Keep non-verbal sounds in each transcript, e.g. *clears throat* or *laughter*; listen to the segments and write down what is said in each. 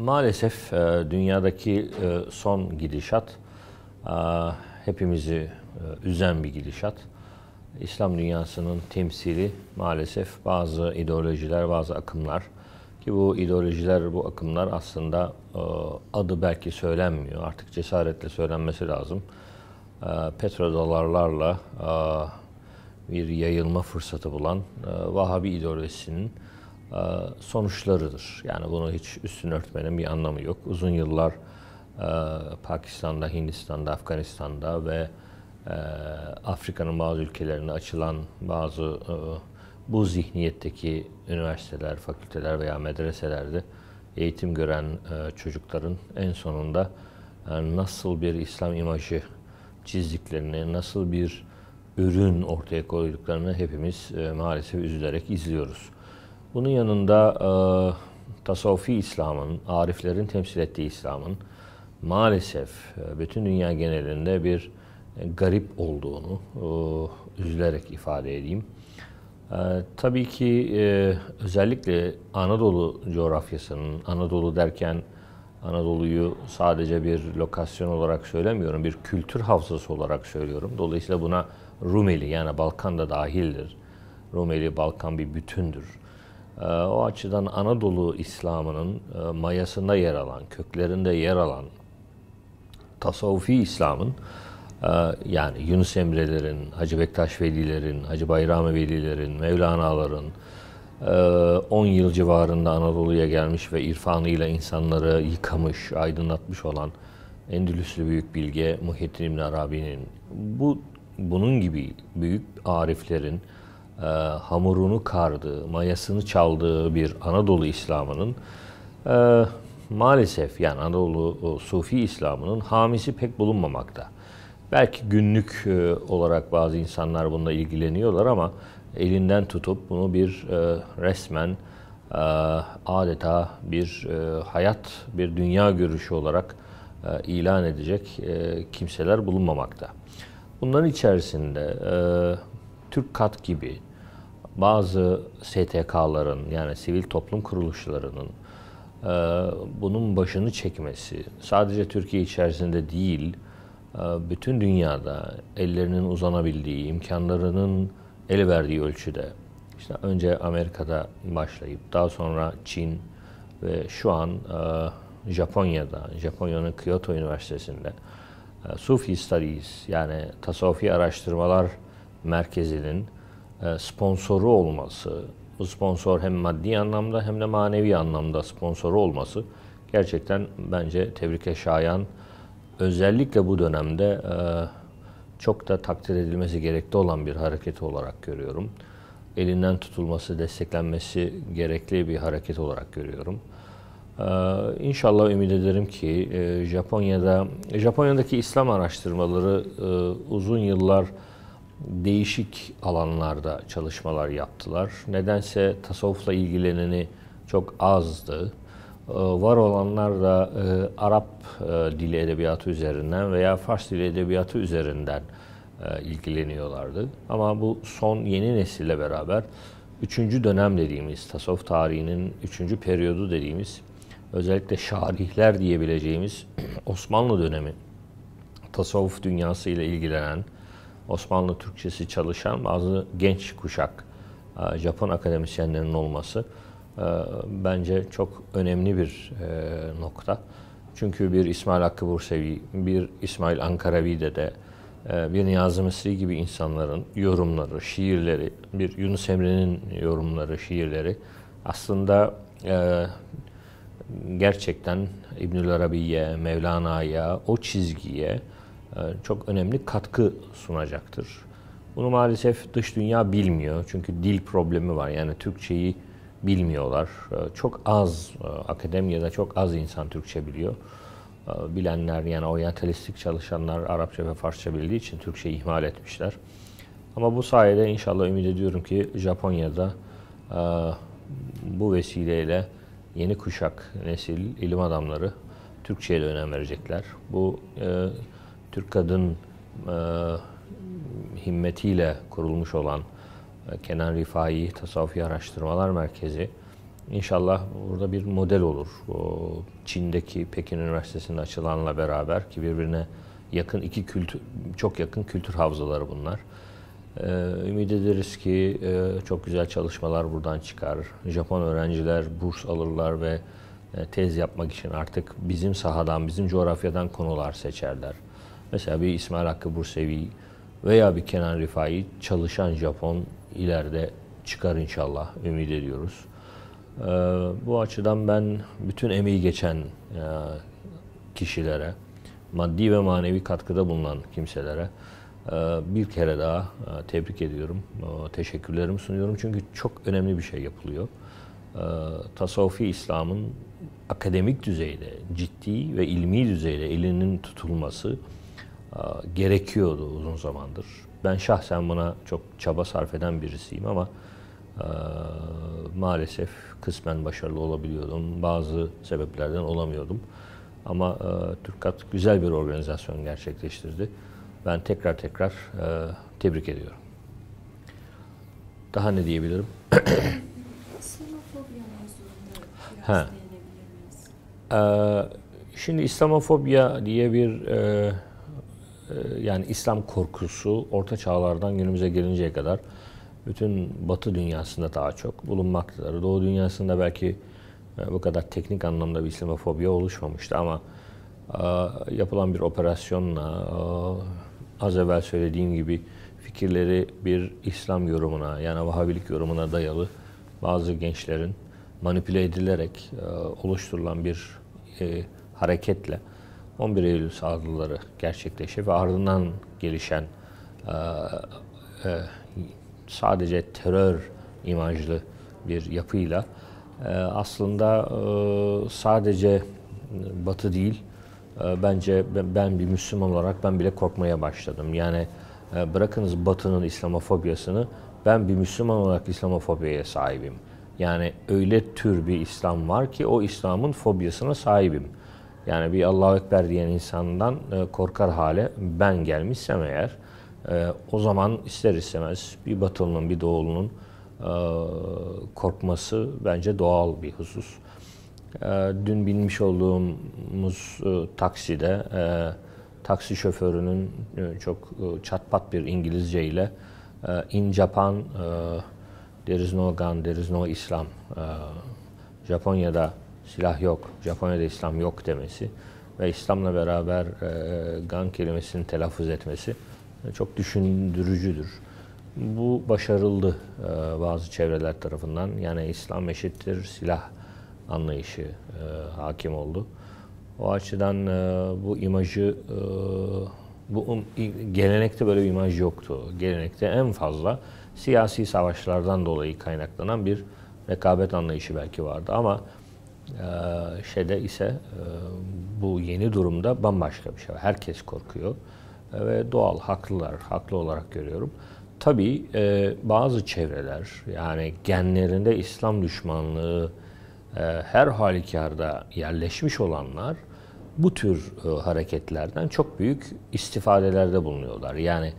Maalesef e, dünyadaki e, son gidişat e, hepimizi üzen bir gidişat. İslam dünyasının temsili maalesef bazı ideolojiler, bazı akımlar ki bu ideolojiler, bu akımlar aslında adı belki söylenmiyor. Artık cesaretle söylenmesi lazım. Petrodolarlarla bir yayılma fırsatı bulan Vahabi ideolojisinin e, sonuçlarıdır. Yani bunu hiç üstün örtmenin bir anlamı yok. Uzun yıllar e, Pakistan'da, Hindistan'da, Afganistan'da ve e, Afrika'nın bazı ülkelerinde açılan bazı bu zihniyetteki üniversiteler, fakülteler veya medreselerde eğitim gören çocukların en sonunda nasıl bir İslam imajı çizdiklerini, nasıl bir ürün ortaya koyduklarını hepimiz maalesef üzülerek izliyoruz. Bunun yanında e, tasavvufi İslam'ın, ariflerin temsil ettiği İslam'ın maalesef e, bütün dünya genelinde bir e, garip olduğunu e, üzülerek ifade edeyim. E, tabii ki e, özellikle Anadolu coğrafyasının, Anadolu derken Anadolu'yu sadece bir lokasyon olarak söylemiyorum, bir kültür havzası olarak söylüyorum. Dolayısıyla buna Rumeli yani Balkan da dahildir. Rumeli, Balkan bir bütündür. Ee, o açıdan Anadolu İslam'ının e, mayasında yer alan, köklerinde yer alan tasavvufi İslam'ın e, yani Yunus Emre'lerin, Hacı Bektaş Veli'lerin, Hacı Bayrami Veli'lerin, Mevlana'ların 10 e, yıl civarında Anadolu'ya gelmiş ve irfanıyla insanları yıkamış, aydınlatmış olan Endülüslü Büyük Bilge Muhyiddin İbn Arabi'nin bu bunun gibi büyük ariflerin e, hamurunu kardığı, mayasını çaldığı bir Anadolu İslam'ının e, maalesef yani Anadolu Sufi İslam'ının hamisi pek bulunmamakta. Belki günlük e, olarak bazı insanlar bununla ilgileniyorlar ama elinden tutup bunu bir e, resmen e, adeta bir e, hayat, bir dünya görüşü olarak e, ilan edecek e, kimseler bulunmamakta. Bunların içerisinde e, Türk Kat gibi, bazı STK'ların yani sivil toplum kuruluşlarının e, bunun başını çekmesi sadece Türkiye içerisinde değil e, bütün dünyada ellerinin uzanabildiği, imkanlarının el verdiği ölçüde işte önce Amerika'da başlayıp daha sonra Çin ve şu an e, Japonya'da, Japonya'nın Kyoto Üniversitesi'nde Sufi Studies yani tasavvufi araştırmalar merkezinin e, sponsoru olması, bu sponsor hem maddi anlamda hem de manevi anlamda sponsoru olması gerçekten bence tebrike şayan. Özellikle bu dönemde e, çok da takdir edilmesi gerekli olan bir hareket olarak görüyorum. Elinden tutulması, desteklenmesi gerekli bir hareket olarak görüyorum. İnşallah e, inşallah ümit ederim ki Japonya'da Japonya'daki İslam araştırmaları uzun yıllar değişik alanlarda çalışmalar yaptılar. Nedense tasavvufla ilgileneni çok azdı. Ee, var olanlar da e, Arap e, dili edebiyatı üzerinden veya Fars dili edebiyatı üzerinden e, ilgileniyorlardı. Ama bu son yeni nesille beraber üçüncü dönem dediğimiz, tasavvuf tarihinin üçüncü periyodu dediğimiz, özellikle şarihler diyebileceğimiz *clears throat* Osmanlı dönemi tasavvuf dünyası ile ilgilenen, Osmanlı Türkçesi çalışan bazı genç kuşak e, Japon akademisyenlerinin olması e, bence çok önemli bir e, nokta. Çünkü bir İsmail Hakkı Bursevi, bir İsmail Ankaravi'de de bir Niyazi Mısri gibi insanların yorumları, şiirleri, bir Yunus Emre'nin yorumları, şiirleri aslında gerçekten İbnül Arabi'ye, Mevlana'ya, o çizgiye, e, çok önemli katkı sunacaktır. Bunu maalesef dış dünya bilmiyor. Çünkü dil problemi var. Yani Türkçeyi bilmiyorlar. E, çok az e, akademiyada çok az insan Türkçe biliyor. Bilenler yani oryantalistik çalışanlar Arapça ve Farsça bildiği için Türkçeyi ihmal etmişler. Ama bu sayede inşallah ümit ediyorum ki Japonya'da bu vesileyle yeni kuşak nesil ilim adamları Türkçe'ye de önem verecekler. Bu e, Türk kadın e, himmetiyle kurulmuş olan e, Kenan Rifai Tasavvufi Araştırmalar Merkezi inşallah burada bir model olur. O Çin'deki Pekin Üniversitesi'nin açılanla beraber ki birbirine yakın iki kültür, çok yakın kültür havzaları bunlar. Ee, ümit ederiz ki e, çok güzel çalışmalar buradan çıkar. Japon öğrenciler burs alırlar ve e, tez yapmak için artık bizim sahadan, bizim coğrafyadan konular seçerler. Mesela bir İsmail Hakkı Bursevi veya bir Kenan Rifai çalışan Japon ileride çıkar inşallah ümit ediyoruz. Ee, bu açıdan ben bütün emeği geçen e, kişilere, maddi ve manevi katkıda bulunan kimselere e, bir kere daha e, tebrik ediyorum. Teşekkürlerimi sunuyorum çünkü çok önemli bir şey yapılıyor. Tasavvufi İslam'ın akademik düzeyde, ciddi ve ilmi düzeyde elinin tutulması gerekiyordu uzun zamandır. Ben şahsen buna çok çaba sarf eden birisiyim ama maalesef kısmen başarılı olabiliyordum. Bazı sebeplerden olamıyordum. Ama TÜRKAT güzel bir organizasyon gerçekleştirdi. Ben tekrar tekrar tebrik ediyorum. Daha ne diyebilirim? Ha. Ee, şimdi İslamofobiya diye bir e, ee, yani İslam korkusu orta çağlardan günümüze gelinceye kadar bütün batı dünyasında daha çok bulunmaktadır. Doğu dünyasında belki e, bu kadar teknik anlamda bir İslamofobi oluşmamıştı ama e, yapılan bir operasyonla e, az evvel söylediğim gibi fikirleri bir İslam yorumuna yani Vahabilik yorumuna dayalı bazı gençlerin manipüle edilerek oluşturulan bir hareketle 11 Eylül saldırıları gerçekleşti ve ardından gelişen e, e, sadece terör imajlı bir yapıyla e, aslında e, sadece Batı değil e, bence ben bir Müslüman olarak ben bile korkmaya başladım. Yani e, bırakınız Batı'nın İslamofobiyasını ben bir Müslüman olarak İslamofobiye sahibim. Yani öyle tür bir İslam var ki o İslam'ın fobiyasına sahibim. Yani bir Allahu Ekber diyen insandan e, korkar hale ben gelmişsem eğer e, o zaman ister istemez bir batılının bir doğulunun e, korkması bence doğal bir husus. Dün binmiş olduğumuz takside taksi şoförünün çok çatpat bir İngilizce ile in Japan there is no gun, there is no Islam. Japonya'da silah yok, Japonya'da İslam yok demesi ve İslam'la beraber e, gang kelimesini telaffuz etmesi e, çok düşündürücüdür. Bu başarıldı e, bazı çevreler tarafından. Yani İslam eşittir silah anlayışı e, hakim oldu. O açıdan e, bu imajı, e, bu um, gelenekte böyle bir imaj yoktu. Gelenekte en fazla siyasi savaşlardan dolayı kaynaklanan bir rekabet anlayışı belki vardı ama ee, şeyde ise e, bu yeni durumda bambaşka bir şey. Herkes korkuyor e, ve doğal haklılar, haklı olarak görüyorum. Tabii e, bazı çevreler yani genlerinde İslam düşmanlığı her halükarda yerleşmiş olanlar bu tür hareketlerden çok büyük istifadelerde bulunuyorlar. Yani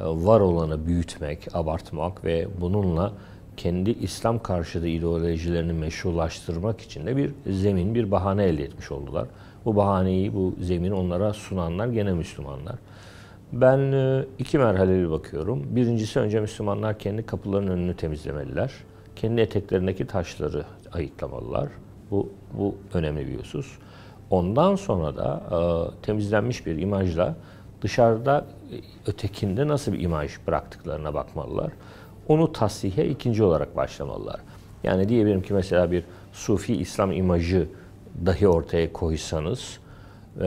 var olanı büyütmek, abartmak ve bununla kendi İslam karşıtı ideolojilerini meşrulaştırmak için de bir zemin, bir bahane elde etmiş oldular. Bu bahaneyi, bu zemini onlara sunanlar gene Müslümanlar. Ben e, iki merhaleli bakıyorum. Birincisi önce Müslümanlar kendi kapılarının önünü temizlemeliler. Kendi eteklerindeki taşları ayıklamalılar. Bu, bu önemli bir husus. Ondan sonra da e, temizlenmiş bir imajla dışarıda e, ötekinde nasıl bir imaj bıraktıklarına bakmalılar onu tasihe ikinci olarak başlamalılar. Yani diyebilirim ki mesela bir Sufi İslam imajı dahi ortaya koysanız e,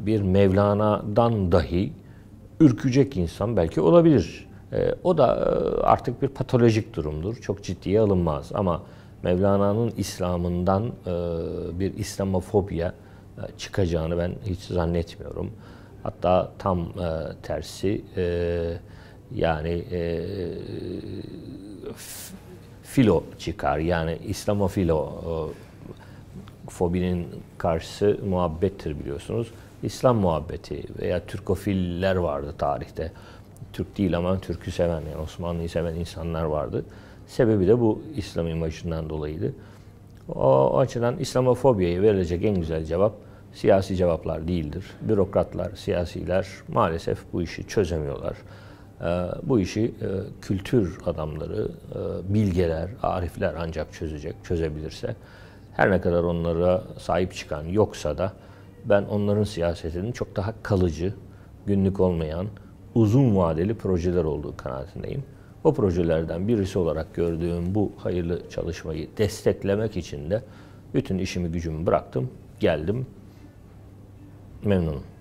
bir Mevlana'dan dahi ürkecek insan belki olabilir. E, o da e, artık bir patolojik durumdur. Çok ciddiye alınmaz ama Mevlana'nın İslam'ından bir İslamofobiya çıkacağını ben hiç zannetmiyorum. Hatta tam tersi yani e, filo çıkar. Yani İslamofilo e, fobinin karşısı muhabbettir biliyorsunuz. İslam muhabbeti veya Türkofiller vardı tarihte. Türk değil ama Türk'ü seven, yani Osmanlı'yı seven insanlar vardı. Sebebi de bu İslam imajından dolayıydı. O, o açıdan İslamofobiye verilecek en güzel cevap siyasi cevaplar değildir. Bürokratlar, siyasiler maalesef bu işi çözemiyorlar. Ee, bu işi e, kültür adamları, e, bilgeler, arifler ancak çözecek, çözebilirse. Her ne kadar onlara sahip çıkan yoksa da ben onların siyasetinin çok daha kalıcı, günlük olmayan, uzun vadeli projeler olduğu kanaatindeyim. O projelerden birisi olarak gördüğüm bu hayırlı çalışmayı desteklemek için de bütün işimi gücümü bıraktım, geldim. Memnunum.